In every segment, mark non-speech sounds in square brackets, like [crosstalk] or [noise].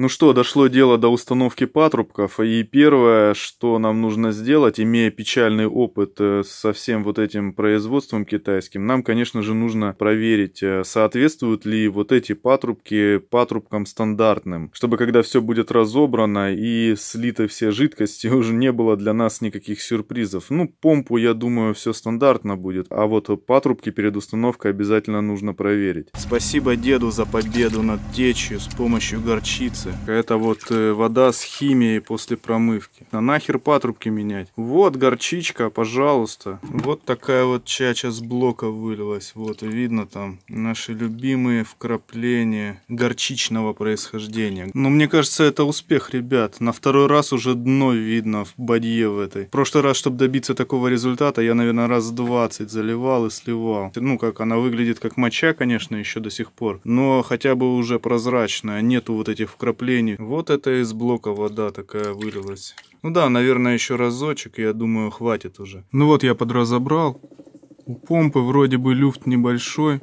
Ну что, дошло дело до установки патрубков, и первое, что нам нужно сделать, имея печальный опыт э, со всем вот этим производством китайским, нам, конечно же, нужно проверить, э, соответствуют ли вот эти патрубки патрубкам стандартным, чтобы когда все будет разобрано и слиты все жидкости, [laughs] уже не было для нас никаких сюрпризов. Ну, помпу, я думаю, все стандартно будет, а вот патрубки перед установкой обязательно нужно проверить. Спасибо деду за победу над течью с помощью горчицы фильтрации. Это вот э, вода с химией после промывки. А нахер патрубки менять? Вот горчичка, пожалуйста. Вот такая вот чача с блока вылилась. Вот видно там наши любимые вкрапления горчичного происхождения. Но мне кажется, это успех, ребят. На второй раз уже дно видно в бадье в этой. В прошлый раз, чтобы добиться такого результата, я, наверное, раз 20 заливал и сливал. Ну, как она выглядит, как моча, конечно, еще до сих пор. Но хотя бы уже прозрачная. Нету вот этих вкраплений накоплению. Вот это из блока вода такая вылилась. Ну да, наверное, еще разочек, я думаю, хватит уже. Ну вот я подразобрал. У помпы вроде бы люфт небольшой,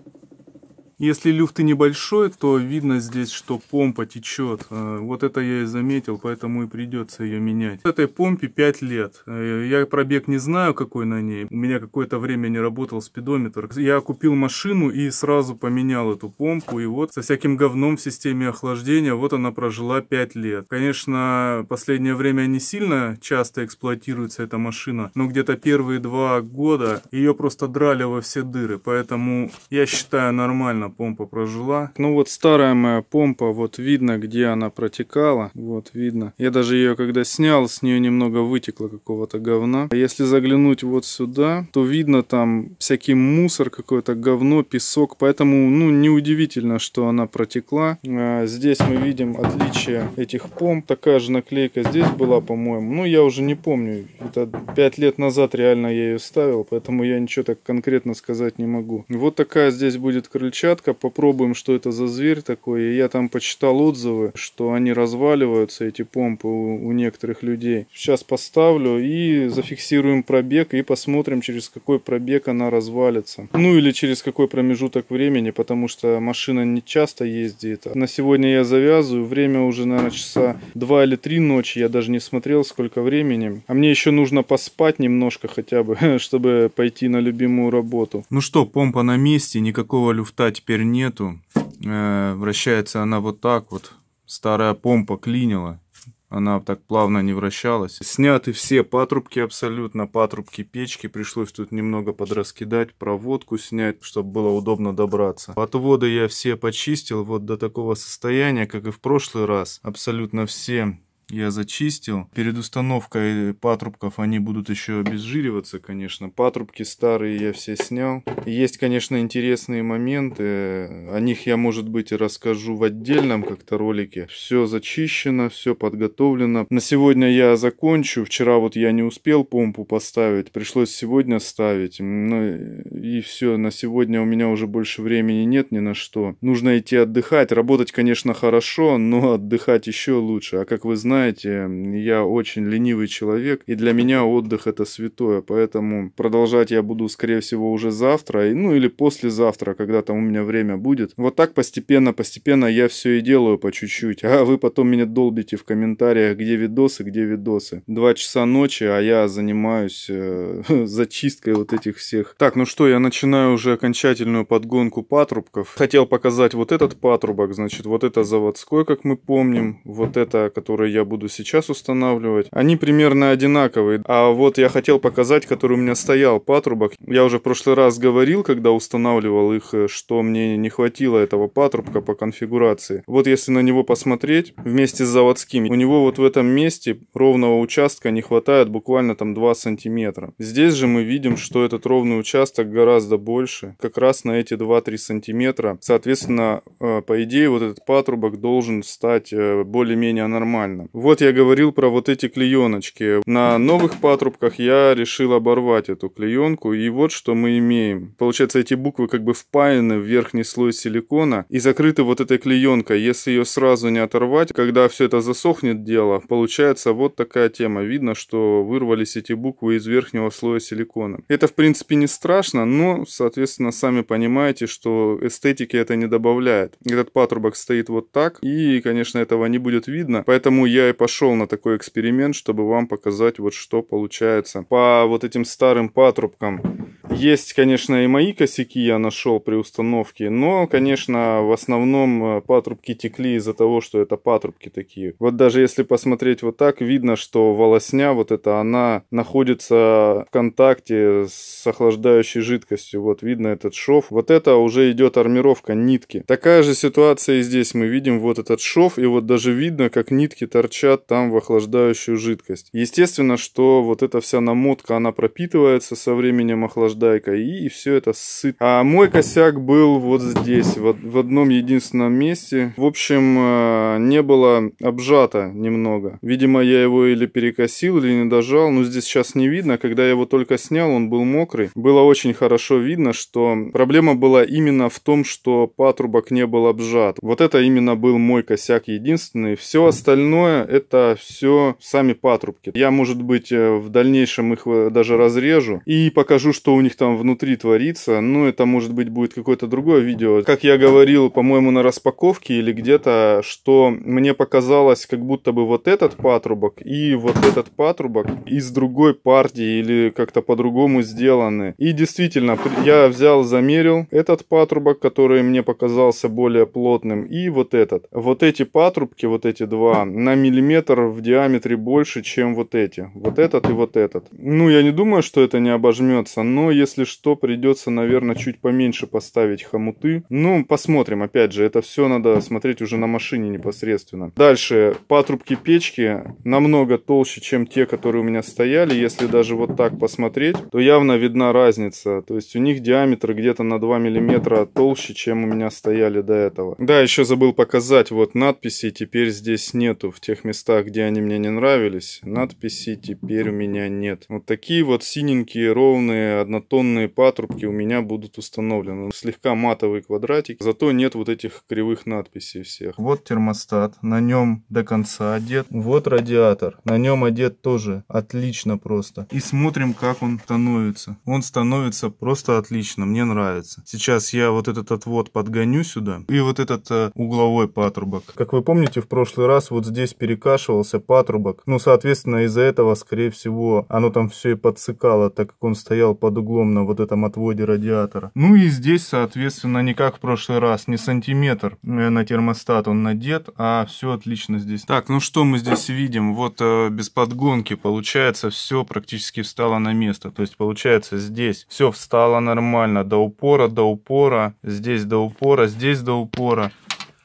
если люфт небольшой, то видно здесь, что помпа течет. Э, вот это я и заметил, поэтому и придется ее менять. Этой помпе 5 лет. Э, я пробег не знаю, какой на ней. У меня какое-то время не работал спидометр. Я купил машину и сразу поменял эту помпу. И вот со всяким говном в системе охлаждения вот она прожила 5 лет. Конечно, последнее время не сильно часто эксплуатируется эта машина, но где-то первые два года ее просто драли во все дыры. Поэтому я считаю нормально нормально помпа прожила. Ну вот старая моя помпа, вот видно, где она протекала. Вот видно. Я даже ее когда снял, с нее немного вытекло какого-то говна. если заглянуть вот сюда, то видно там всякий мусор, какое-то говно, песок. Поэтому, ну, неудивительно, что она протекла. А здесь мы видим отличие этих помп. Такая же наклейка здесь была, по-моему. Ну, я уже не помню. Это 5 лет назад реально я ее ставил, поэтому я ничего так конкретно сказать не могу. Вот такая здесь будет крыльчатка площадка, попробуем, что это за зверь такой. я там почитал отзывы, что они разваливаются, эти помпы у, у некоторых людей. Сейчас поставлю и зафиксируем пробег и посмотрим, через какой пробег она развалится. Ну или через какой промежуток времени, потому что машина не часто ездит. На сегодня я завязываю. Время уже, наверное, часа 2 или 3 ночи. Я даже не смотрел, сколько времени. А мне еще нужно поспать немножко хотя бы, [laughs] чтобы пойти на любимую работу. Ну что, помпа на месте, никакого люфта теперь теперь нету. Э, вращается она вот так вот. Старая помпа клинила. Она так плавно не вращалась. Сняты все патрубки абсолютно, патрубки печки. Пришлось тут немного подраскидать, проводку снять, чтобы было удобно добраться. Отводы я все почистил вот до такого состояния, как и в прошлый раз. Абсолютно все я зачистил. Перед установкой патрубков они будут еще обезжириваться, конечно. Патрубки старые я все снял. есть, конечно, интересные моменты. О них я, может быть, и расскажу в отдельном как-то ролике. Все зачищено, все подготовлено. На сегодня я закончу. Вчера вот я не успел помпу поставить. Пришлось сегодня ставить. Ну, и все, на сегодня у меня уже больше времени нет ни на что. Нужно идти отдыхать. Работать, конечно, хорошо, но отдыхать еще лучше. А как вы знаете, знаете, я очень ленивый человек, и для меня отдых это святое, поэтому продолжать я буду, скорее всего, уже завтра, ну или послезавтра, когда там у меня время будет. Вот так постепенно, постепенно я все и делаю по чуть-чуть, а вы потом меня долбите в комментариях, где видосы, где видосы. Два часа ночи, а я занимаюсь э, [laughs] зачисткой вот этих всех. Так, ну что, я начинаю уже окончательную подгонку патрубков. Хотел показать вот этот патрубок, значит, вот это заводской, как мы помним, вот это, который я буду сейчас устанавливать, они примерно одинаковые. А вот я хотел показать, который у меня стоял патрубок. Я уже в прошлый раз говорил, когда устанавливал их, э, что мне не хватило этого патрубка по конфигурации. Вот если на него посмотреть вместе с заводскими, у него вот в этом месте ровного участка не хватает буквально там 2 сантиметра. Здесь же мы видим, что этот ровный участок гораздо больше, как раз на эти 2-3 сантиметра. Соответственно, э, по идее, вот этот патрубок должен стать э, более-менее нормальным. Вот я говорил про вот эти клееночки. На новых патрубках я решил оборвать эту клеенку, и вот что мы имеем. Получается, эти буквы как бы впаяны в верхний слой силикона и закрыты вот этой клеенкой. Если ее сразу не оторвать, когда все это засохнет дело, получается вот такая тема. Видно, что вырвались эти буквы из верхнего слоя силикона. Это, в принципе, не страшно, но, соответственно, сами понимаете, что эстетики это не добавляет. Этот патрубок стоит вот так, и, конечно, этого не будет видно, поэтому я я и пошел на такой эксперимент, чтобы вам показать вот что получается. По вот этим старым патрубкам есть, конечно, и мои косяки я нашел при установке, но, конечно, в основном э, патрубки текли из-за того, что это патрубки такие. Вот даже если посмотреть вот так, видно, что волосня вот эта, она находится в контакте с охлаждающей жидкостью. Вот видно этот шов. Вот это уже идет армировка нитки. Такая же ситуация и здесь. Мы видим вот этот шов, и вот даже видно, как нитки торчат торчат там в охлаждающую жидкость. Естественно, что вот эта вся намотка, она пропитывается со временем охлаждайкой, и все это сыт. А мой косяк был вот здесь, вот в одном единственном месте. В общем, э, не было обжато немного. Видимо, я его или перекосил, или не дожал. Но здесь сейчас не видно. Когда я его только снял, он был мокрый. Было очень хорошо видно, что проблема была именно в том, что патрубок не был обжат. Вот это именно был мой косяк единственный. Все остальное это все сами патрубки. Я, может быть, э, в дальнейшем их э, даже разрежу и покажу, что у них там внутри творится. Ну, это, может быть, будет какое-то другое видео. Как я говорил, по-моему, на распаковке или где-то, что мне показалось, как будто бы вот этот патрубок и вот этот патрубок из другой партии или как-то по-другому сделаны. И действительно, я взял, замерил этот патрубок, который мне показался более плотным, и вот этот. Вот эти патрубки, вот эти два, на миллиметр миллиметр в диаметре больше, чем вот эти. Вот этот и вот этот. Ну, я не думаю, что это не обожмется, но если что, придется, наверное, чуть поменьше поставить хомуты. Ну, посмотрим. Опять же, это все надо смотреть уже на машине непосредственно. Дальше, патрубки печки намного толще, чем те, которые у меня стояли. Если даже вот так посмотреть, то явно видна разница. То есть у них диаметр где-то на 2 миллиметра толще, чем у меня стояли до этого. Да, еще забыл показать, вот надписи теперь здесь нету в тех местах, где они мне не нравились, надписи теперь у меня нет. Вот такие вот синенькие, ровные, однотонные патрубки у меня будут установлены. Слегка матовый квадратик, зато нет вот этих кривых надписей всех. Вот термостат, на нем до конца одет. Вот радиатор, на нем одет тоже отлично просто. И смотрим, как он становится. Он становится просто отлично, мне нравится. Сейчас я вот этот отвод подгоню сюда и вот этот э, угловой патрубок. Как вы помните, в прошлый раз вот здесь перекашивался патрубок. Ну, соответственно, из-за этого, скорее всего, оно там все и подсыкало, так как он стоял под углом на вот этом отводе радиатора. Ну и здесь, соответственно, не как в прошлый раз, не сантиметр ну, на термостат он надет, а все отлично здесь. Так, ну что мы здесь видим? Вот э, без подгонки получается все практически встало на место. То есть получается здесь все встало нормально до упора, до упора, здесь до упора, здесь до упора.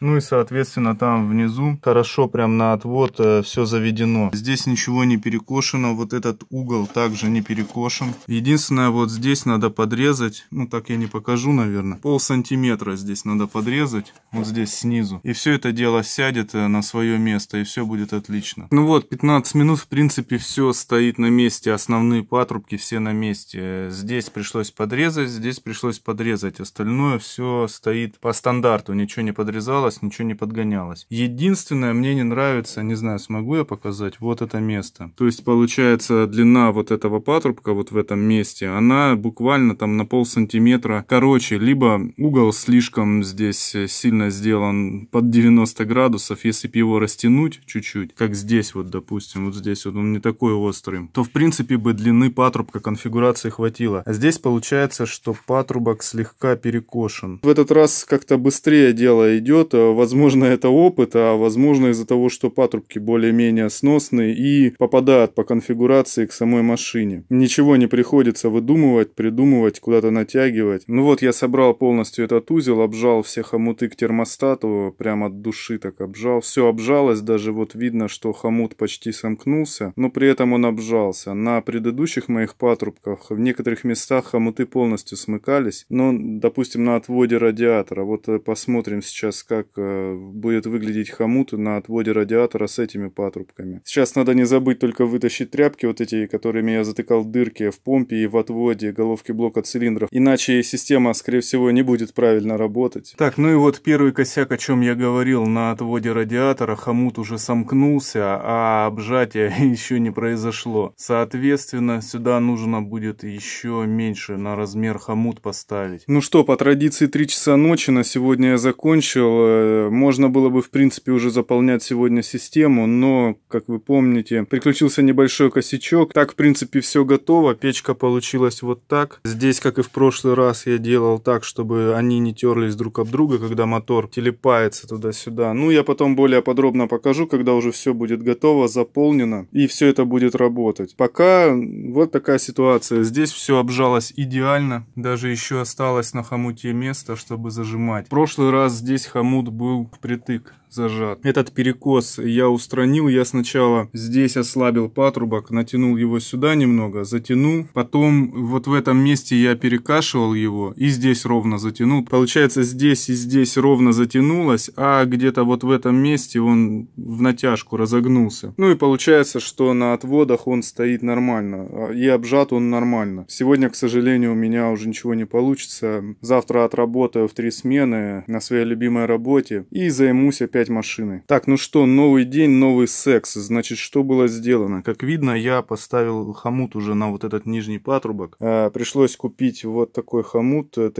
Ну и, соответственно, там внизу хорошо прям на отвод э, все заведено. Здесь ничего не перекошено, вот этот угол также не перекошен. Единственное, вот здесь надо подрезать, ну так я не покажу, наверное, пол сантиметра здесь надо подрезать, вот здесь снизу. И все это дело сядет э, на свое место, и все будет отлично. Ну вот, 15 минут, в принципе, все стоит на месте, основные патрубки все на месте. Здесь пришлось подрезать, здесь пришлось подрезать, остальное все стоит по стандарту, ничего не подрезалось подгонялось, ничего не подгонялось. Единственное, мне не нравится, не знаю, смогу я показать, вот это место. То есть, получается, длина вот этого патрубка вот в этом месте, она буквально там на пол сантиметра короче, либо угол слишком здесь э, сильно сделан под 90 градусов, если бы его растянуть чуть-чуть, как здесь вот, допустим, вот здесь вот он не такой острый, то, в принципе, бы длины патрубка конфигурации хватило. А здесь получается, что патрубок слегка перекошен. В этот раз как-то быстрее дело идет, Э, возможно, это опыт, а возможно из-за того, что патрубки более-менее сносные и попадают по конфигурации к самой машине. Ничего не приходится выдумывать, придумывать, куда-то натягивать. Ну вот я собрал полностью этот узел, обжал все хомуты к термостату, прям от души так обжал. Все обжалось, даже вот видно, что хомут почти сомкнулся, но при этом он обжался. На предыдущих моих патрубках в некоторых местах хомуты полностью смыкались, но, допустим, на отводе радиатора. Вот э, посмотрим сейчас, как Э, будет выглядеть хомут на отводе радиатора с этими патрубками. Сейчас надо не забыть только вытащить тряпки вот эти, которыми я затыкал дырки в помпе и в отводе головки блока цилиндров, иначе система, скорее всего, не будет правильно работать. Так, ну и вот первый косяк, о чем я говорил, на отводе радиатора хомут уже сомкнулся, а обжатие [laughs] еще не произошло. Соответственно, сюда нужно будет еще меньше на размер хомут поставить. Ну что, по традиции 3 часа ночи на сегодня я закончил. Э, можно было бы, в принципе, уже заполнять сегодня систему, но, как вы помните, приключился небольшой косячок. Так, в принципе, все готово. Печка получилась вот так. Здесь, как и в прошлый раз, я делал так, чтобы они не терлись друг об друга, когда мотор телепается туда-сюда. Ну, я потом более подробно покажу, когда уже все будет готово, заполнено, и все это будет работать. Пока вот такая ситуация. Здесь все обжалось идеально. Даже еще осталось на хомуте место, чтобы зажимать. В прошлый раз здесь хомут был впритык зажат. Этот перекос я устранил. Я сначала здесь ослабил патрубок, натянул его сюда немного, затянул. Потом вот в этом месте я перекашивал его и здесь ровно затянул. Получается здесь и здесь ровно затянулось, а где-то вот в этом месте он в натяжку разогнулся. Ну и получается, что на отводах он стоит нормально а, и обжат он нормально. Сегодня, к сожалению, у меня уже ничего не получится. Завтра отработаю в три смены на своей любимой работе и займусь опять запускать машины. Так, ну что, новый день, новый секс. Значит, что было сделано? Как видно, я поставил хомут уже на вот этот нижний патрубок. А, пришлось купить вот такой хомут 36-39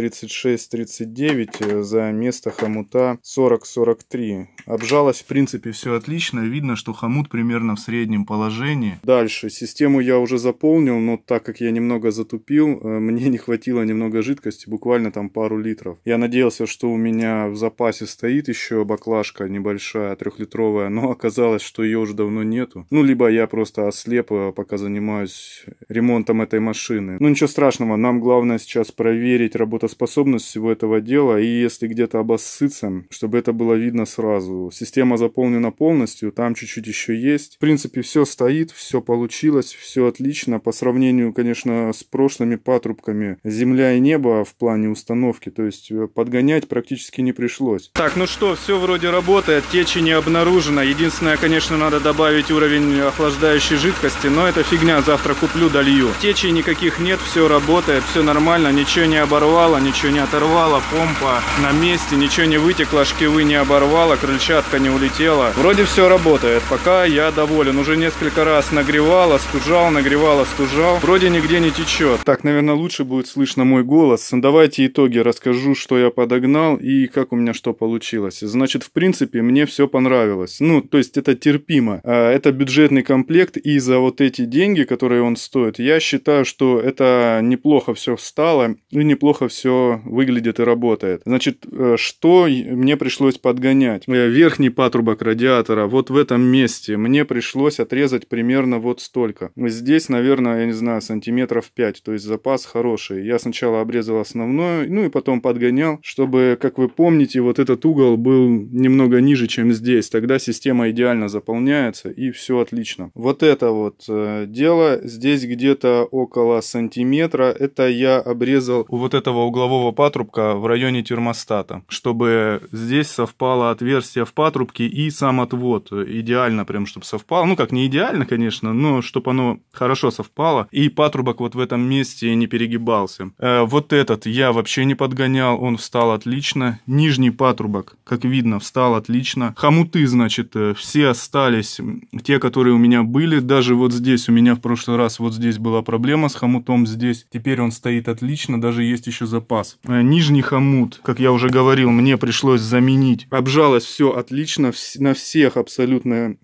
э, э, за место хомута 40-43. Обжалось, в принципе, все отлично. Видно, что хомут примерно в среднем положении. Дальше. Систему я уже заполнил, но так как я немного затупил, э, [laughs] мне не хватило немного жидкости, буквально там пару литров. Я надеялся, что у меня в запасе стоит еще баклажка небольшая, трехлитровая, но оказалось, что ее уже давно нету. Ну, либо я просто ослеп, а пока занимаюсь ремонтом этой машины. Ну, ничего страшного, нам главное сейчас проверить работоспособность всего этого дела, и если где-то обоссыться, чтобы это было видно сразу. Система заполнена полностью, там чуть-чуть еще есть. В принципе, все стоит, все получилось, все отлично. По сравнению, конечно, с прошлыми патрубками земля и небо в плане установки, то есть э, подгонять практически не пришлось. Так, ну что, все вроде работает работает, течи не обнаружено. Единственное, конечно, надо добавить уровень охлаждающей жидкости, но это фигня, завтра куплю, долью. Течи никаких нет, все работает, все нормально, ничего не оборвало, ничего не оторвало, помпа на месте, ничего не вытекло, шкивы не оборвало, крыльчатка не улетела. Вроде все работает, пока я доволен. Уже несколько раз нагревала, стужал, нагревала, стужал. Вроде нигде не течет. Так, наверное, лучше будет слышно мой голос. Давайте итоги расскажу, что я подогнал и как у меня что получилось. Значит, в принципе, принципе, мне все понравилось. Ну, то есть это терпимо. А, это бюджетный комплект, и за вот эти деньги, которые он стоит, я считаю, что это неплохо все встало, и неплохо все выглядит и работает. Значит, э, что мне пришлось подгонять? Э, верхний патрубок радиатора вот в этом месте мне пришлось отрезать примерно вот столько. Здесь, наверное, я не знаю, сантиметров 5, то есть запас хороший. Я сначала обрезал основную, ну и потом подгонял, чтобы, как вы помните, вот этот угол был немного ниже, чем здесь. Тогда система идеально заполняется и все отлично. Вот это вот э, дело. Здесь где-то около сантиметра. Это я обрезал у вот этого углового патрубка в районе термостата, чтобы здесь совпало отверстие в патрубке и сам отвод. Идеально прям, чтобы совпало. Ну как, не идеально, конечно, но чтобы оно хорошо совпало. И патрубок вот в этом месте не перегибался. Э, вот этот я вообще не подгонял. Он встал отлично. Нижний патрубок, как видно, встал отлично. Хомуты, значит, э, все остались, те, которые у меня были. Даже вот здесь у меня в прошлый раз вот здесь была проблема с хомутом здесь. Теперь он стоит отлично, даже есть еще запас. Э, нижний хомут, как я уже говорил, мне пришлось заменить. Обжалось все отлично, на всех абсолютно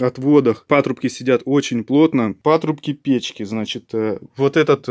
отводах. Патрубки сидят очень плотно. Патрубки печки, значит, э, вот этот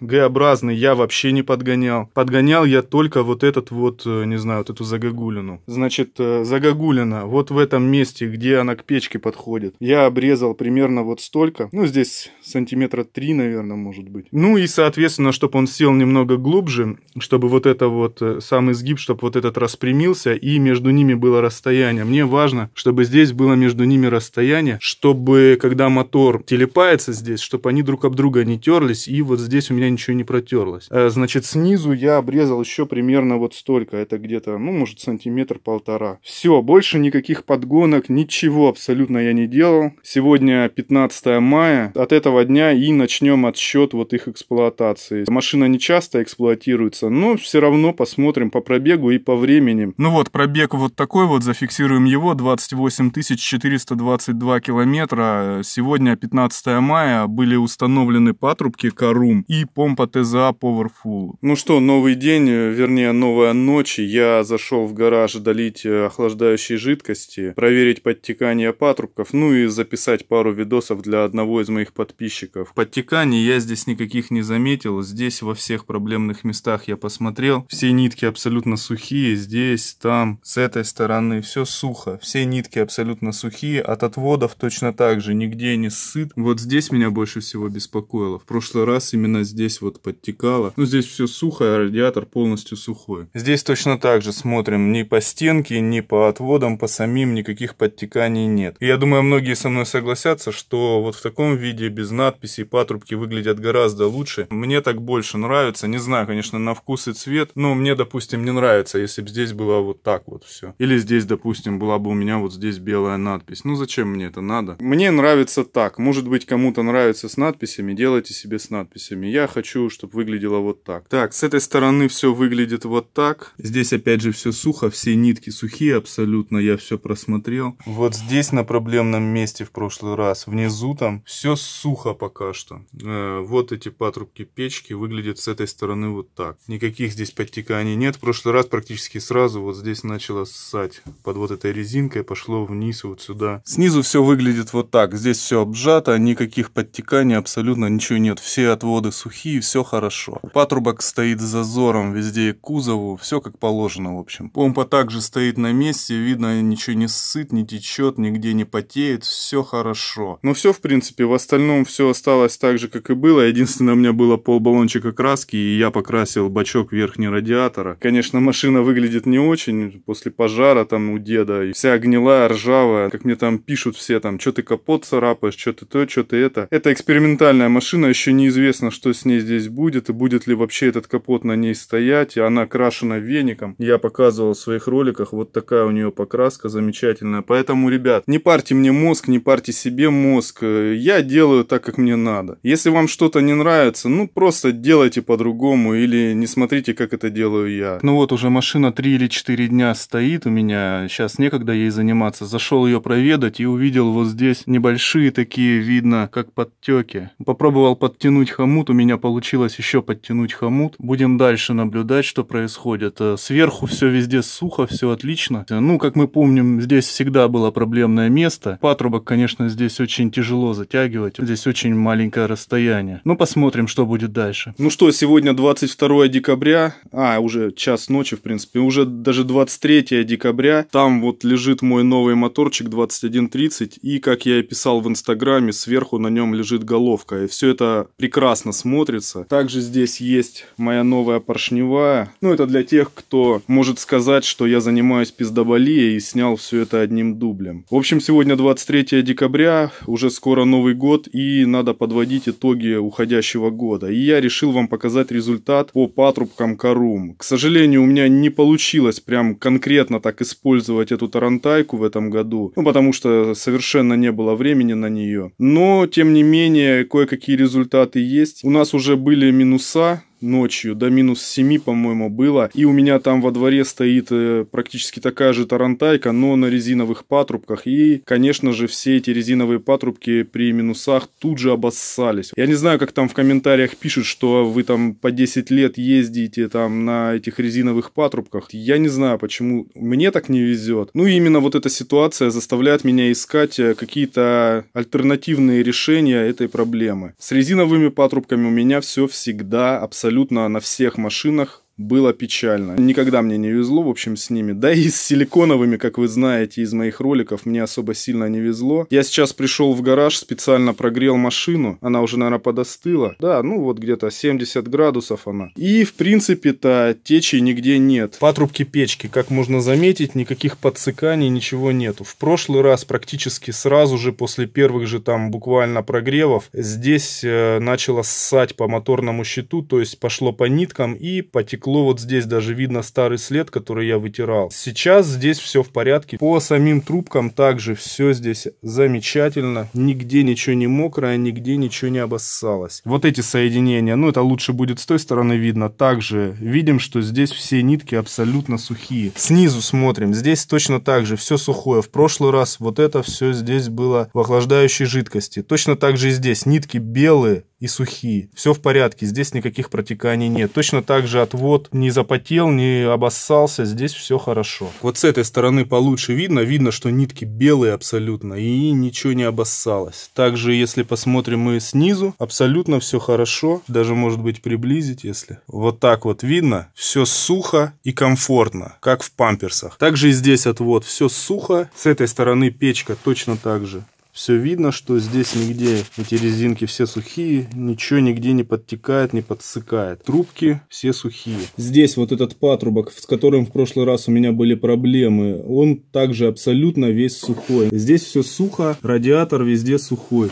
Г-образный я вообще не подгонял. Подгонял я только вот этот вот, не знаю, вот эту загогулину. Значит, загогулина, вот в этом месте, где она к печке подходит. Я обрезал примерно вот столько, ну здесь сантиметра три, наверное, может быть. Ну и, соответственно, чтобы он сел немного глубже, чтобы вот это вот, э, сам изгиб, чтобы вот этот распрямился, и между ними было расстояние. Мне важно, чтобы здесь было между ними расстояние, чтобы, когда мотор телепается здесь, чтобы они друг об друга не терлись, и вот здесь у меня ничего не протерлось. Э, значит, снизу я обрезал еще примерно вот столько, это где-то, ну, может, сантиметр-полтора. Все все, больше никаких подгонок, ничего абсолютно я не делал. Сегодня 15 мая, от этого дня и начнем отсчет вот их эксплуатации. Машина не часто эксплуатируется, но все равно посмотрим по пробегу и по времени. Ну вот, пробег вот такой вот, зафиксируем его, 28 422 километра. Сегодня 15 мая были установлены патрубки Карум и помпа ТЗА Powerful. Ну что, новый день, вернее, новая ночь. Я зашел в гараж долить э, охлаждение охлаждающей жидкости, проверить подтекание патрубков, ну и записать пару видосов для одного из моих подписчиков. Подтеканий я здесь никаких не заметил, здесь во всех проблемных местах я посмотрел. Все нитки абсолютно сухие, здесь, там, с этой стороны, все сухо. Все нитки абсолютно сухие, от отводов точно так же, нигде не сыт. Вот здесь меня больше всего беспокоило. В прошлый раз именно здесь вот подтекало. Ну, здесь все сухо, а радиатор полностью сухой. Здесь точно так же смотрим не по стенке, не по кровоотводом по самим, никаких подтеканий нет. И я думаю, многие со мной согласятся, что вот в таком виде, без надписей, патрубки выглядят гораздо лучше. Мне так больше нравится. Не знаю, конечно, на вкус и цвет, но мне, допустим, не нравится, если бы здесь было вот так вот все. Или здесь, допустим, была бы у меня вот здесь белая надпись. Ну зачем мне это надо? Мне нравится так. Может быть, кому-то нравится с надписями, делайте себе с надписями. Я хочу, чтобы выглядело вот так. Так, с этой стороны все выглядит вот так. Здесь опять же все сухо, все нитки сухие, абсолютно абсолютно я все просмотрел. Вот здесь на проблемном месте в прошлый раз, внизу там, все сухо пока что. Э, вот эти патрубки печки выглядят с этой стороны вот так. Никаких здесь подтеканий нет. В прошлый раз практически сразу вот здесь начало ссать под вот этой резинкой, пошло вниз вот сюда. Снизу все выглядит вот так. Здесь все обжато, никаких подтеканий, абсолютно ничего нет. Все отводы сухие, все хорошо. Патрубок стоит с зазором везде к кузову, все как положено в общем. Помпа также стоит на месте счастье, видно, ничего не сыт, не течет, нигде не потеет, все хорошо. Но все, в принципе, в остальном все осталось так же, как и было. Единственное, у меня было пол баллончика краски, и я покрасил бачок верхний радиатора. Конечно, машина выглядит не очень, после пожара там у деда, и вся гнилая, ржавая, как мне там пишут все там, что ты капот царапаешь, что ты то, что ты это. Это экспериментальная машина, еще неизвестно, что с ней здесь будет, и будет ли вообще этот капот на ней стоять, и она крашена веником. Я показывал в своих роликах, вот такая у нее покраска замечательная. Поэтому, ребят, не парьте мне мозг, не парьте себе мозг. Я делаю так, как мне надо. Если вам что-то не нравится, ну просто делайте по-другому или не смотрите, как это делаю я. Ну вот уже машина 3 или 4 дня стоит у меня. Сейчас некогда ей заниматься. Зашел ее проведать и увидел вот здесь небольшие такие, видно, как подтеки. Попробовал подтянуть хомут, у меня получилось еще подтянуть хомут. Будем дальше наблюдать, что происходит. Э, сверху все везде сухо, все отлично следствия. Э, ну, как мы помним, здесь всегда было проблемное место. Патрубок, конечно, здесь очень тяжело затягивать. Здесь очень маленькое расстояние. Но ну, посмотрим, что будет дальше. Ну что, сегодня 22 декабря. А, уже час ночи, в принципе. Уже даже 23 декабря. Там вот лежит мой новый моторчик 2130. И, как я и писал в Инстаграме, сверху на нем лежит головка. И все это прекрасно смотрится. Также здесь есть моя новая поршневая. Ну, это для тех, кто может сказать, что я занимаюсь пиздоболом Джабалия и снял все это одним дублем. В общем, сегодня 23 декабря, уже скоро Новый год и надо подводить итоги уходящего года. И я решил вам показать результат по патрубкам Карум. К сожалению, у меня не получилось прям конкретно так использовать эту тарантайку в этом году, ну потому что совершенно не было времени на нее. Но, тем не менее, кое-какие результаты есть. У нас уже были минуса, ночью, до минус 7, по-моему, было. И у меня там во дворе стоит э, практически такая же тарантайка, но на резиновых патрубках. И, конечно же, все эти резиновые патрубки при минусах тут же обоссались. Я не знаю, как там в комментариях пишут, что вы там по 10 лет ездите там на этих резиновых патрубках. Я не знаю, почему мне так не везет. Ну, именно вот эта ситуация заставляет меня искать э, какие-то альтернативные решения этой проблемы. С резиновыми патрубками у меня все всегда абсолютно абсолютно на всех машинах было печально. Никогда мне не везло, в общем, с ними. Да и с силиконовыми, как вы знаете из моих роликов, мне особо сильно не везло. Я сейчас пришел в гараж, специально прогрел машину. Она уже, наверное, подостыла. Да, ну вот где-то 70 градусов она. И, в принципе-то, течи нигде нет. Патрубки печки, как можно заметить, никаких подсыканий, ничего нету. В прошлый раз практически сразу же после первых же там буквально прогревов здесь э, начало ссать по моторному щиту, то есть пошло по ниткам и потекло стекло, вот здесь даже видно старый след, который я вытирал. Сейчас здесь все в порядке. По самим трубкам также все здесь замечательно. Нигде ничего не мокрое, нигде ничего не обоссалось. Вот эти соединения, ну это лучше будет с той стороны видно. Также видим, что здесь все нитки абсолютно сухие. Снизу смотрим, здесь точно так же, все сухое. В прошлый раз вот это все здесь было в охлаждающей жидкости. Точно так же и здесь, нитки белые, и сухие. Все в порядке, здесь никаких протеканий нет. Точно так же отвод не запотел, не обоссался, здесь все хорошо. Вот с этой стороны получше видно, видно, что нитки белые абсолютно и ничего не обоссалось. Также, если посмотрим мы снизу, абсолютно все хорошо, даже может быть приблизить, если. Вот так вот видно, все сухо и комфортно, как в памперсах. Также и здесь отвод, все сухо, с этой стороны печка точно так же все видно, что здесь нигде эти резинки все сухие, ничего нигде не подтекает, не подсыкает. Трубки все сухие. Здесь вот этот патрубок, с которым в прошлый раз у меня были проблемы, он также абсолютно весь сухой. Здесь все сухо, радиатор везде сухой.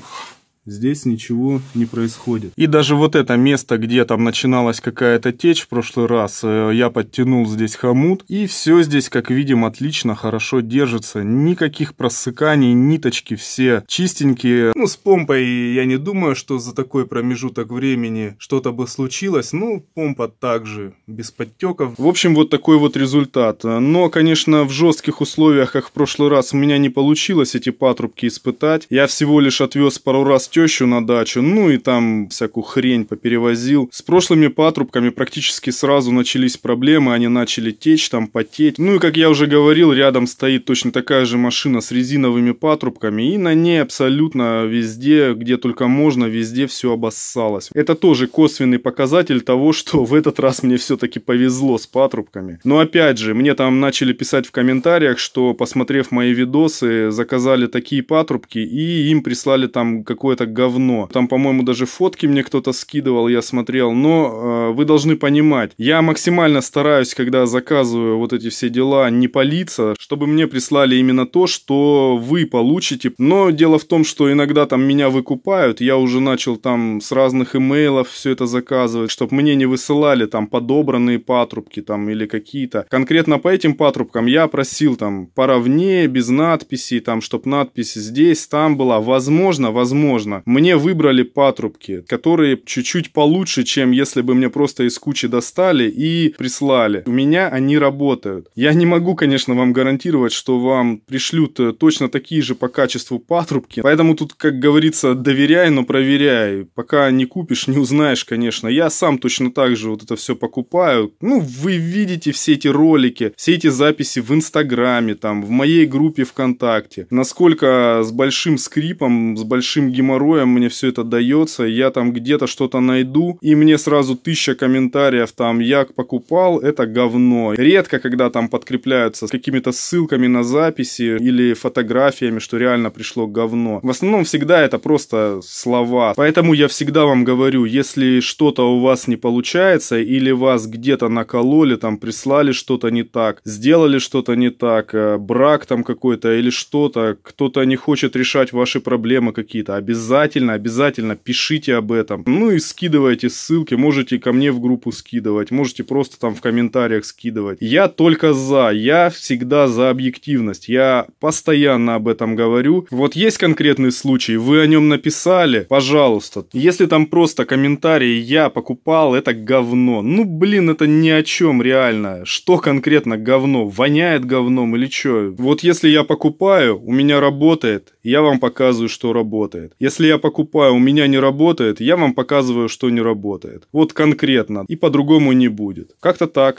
Здесь ничего не происходит. И даже вот это место, где там начиналась какая-то течь в прошлый раз, э, я подтянул здесь хомут, и все здесь, как видим, отлично, хорошо держится. Никаких просыканий, ниточки все чистенькие. Ну, с помпой я не думаю, что за такой промежуток времени что-то бы случилось. Ну, помпа также, без подтеков. В общем, вот такой вот результат. Но, конечно, в жестких условиях, как в прошлый раз, у меня не получилось эти патрубки испытать. Я всего лишь отвез пару раз тещу на дачу, ну и там всякую хрень поперевозил. С прошлыми патрубками практически сразу начались проблемы, они начали течь, там потеть. Ну и, как я уже говорил, рядом стоит точно такая же машина с резиновыми патрубками, и на ней абсолютно везде, где только можно, везде все обоссалось. Это тоже косвенный показатель того, что в этот раз мне все-таки повезло с патрубками. Но опять же, мне там начали писать в комментариях, что, посмотрев мои видосы, заказали такие патрубки, и им прислали там какое-то это говно. Там, по-моему, даже фотки мне кто-то скидывал, я смотрел. Но э, вы должны понимать, я максимально стараюсь, когда заказываю вот эти все дела, не палиться, чтобы мне прислали именно то, что вы получите. Но дело в том, что иногда там меня выкупают, я уже начал там с разных имейлов все это заказывать, чтобы мне не высылали там подобранные патрубки там или какие-то. Конкретно по этим патрубкам я просил там поровнее, без надписей, там, чтобы надпись здесь, там была. Возможно, возможно, туризма, мне выбрали патрубки, которые чуть-чуть получше, чем если бы мне просто из кучи достали и прислали. У меня они работают. Я не могу, конечно, вам гарантировать, что вам пришлют э, точно такие же по качеству патрубки, поэтому тут, как говорится, доверяй, но проверяй. Пока не купишь, не узнаешь, конечно. Я сам точно так же вот это все покупаю. Ну, вы видите все эти ролики, все эти записи в Инстаграме, там, в моей группе ВКонтакте. Насколько с большим скрипом, с большим геморроем героем мне все это дается, я там где-то что-то найду, и мне сразу тысяча комментариев там, я покупал, это говно. Редко, когда там подкрепляются какими-то ссылками на записи или фотографиями, что реально пришло говно. В основном всегда это просто слова. Поэтому я всегда вам говорю, если что-то у вас не получается, или вас где-то накололи, там прислали что-то не так, сделали что-то не так, э, брак там какой-то или что-то, кто-то не хочет решать ваши проблемы какие-то, обязательно обязательно, обязательно пишите об этом. Ну и скидывайте ссылки, можете ко мне в группу скидывать, можете просто там в комментариях скидывать. Я только за, я всегда за объективность, я постоянно об этом говорю. Вот есть конкретный случай, вы о нем написали, пожалуйста. Если там просто комментарии «я покупал, это говно», ну блин, это ни о чем реально. Что конкретно говно? Воняет говном или что? Вот если я покупаю, у меня работает, я вам показываю, что работает. Если если я покупаю, у меня не работает, я вам показываю, что не работает. Вот конкретно. И по-другому не будет. Как-то так.